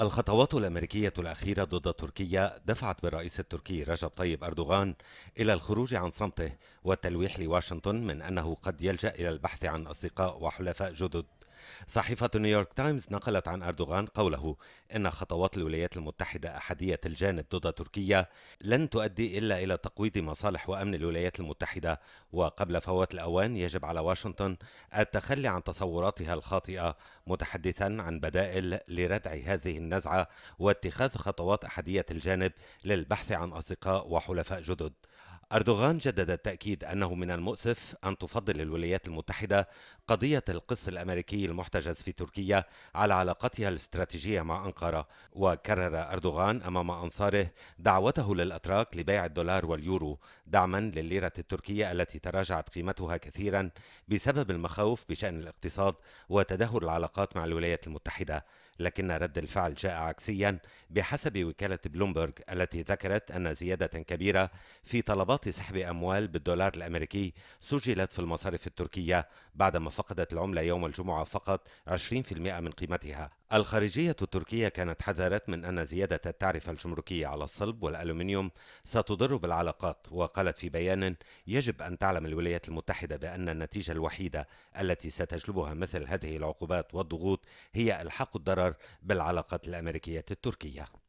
الخطوات الأمريكية الأخيرة ضد تركيا دفعت بالرئيس التركي رجب طيب أردوغان إلى الخروج عن صمته والتلويح لواشنطن من أنه قد يلجأ إلى البحث عن أصدقاء وحلفاء جدد صحيفة نيويورك تايمز نقلت عن أردوغان قوله إن خطوات الولايات المتحدة أحدية الجانب ضد تركيا لن تؤدي إلا إلى تقويض مصالح وأمن الولايات المتحدة وقبل فوات الأوان يجب على واشنطن التخلي عن تصوراتها الخاطئة متحدثا عن بدائل لردع هذه النزعة واتخاذ خطوات أحدية الجانب للبحث عن أصدقاء وحلفاء جدد أردوغان جدد التأكيد أنه من المؤسف أن تفضل الولايات المتحدة قضية القس الأمريكي المحتجز في تركيا على علاقتها الاستراتيجية مع أنقرة وكرر أردوغان أمام أنصاره دعوته للأتراك لبيع الدولار واليورو دعما لليرة التركية التي تراجعت قيمتها كثيرا بسبب المخاوف بشأن الاقتصاد وتدهور العلاقات مع الولايات المتحدة لكن رد الفعل جاء عكسيا بحسب وكالة بلومبرغ التي ذكرت أن زيادة كبيرة في طلبات سحب أموال بالدولار الأمريكي سجلت في المصارف التركية بعدما فقدت العملة يوم الجمعة فقط 20% من قيمتها الخارجية التركية كانت حذرت من أن زيادة التعرفة الجمركية على الصلب والألومنيوم ستضر بالعلاقات وقالت في بيان يجب أن تعلم الولايات المتحدة بأن النتيجة الوحيدة التي ستجلبها مثل هذه العقوبات والضغوط هي إلحاق الضرر بالعلاقات الأمريكية التركية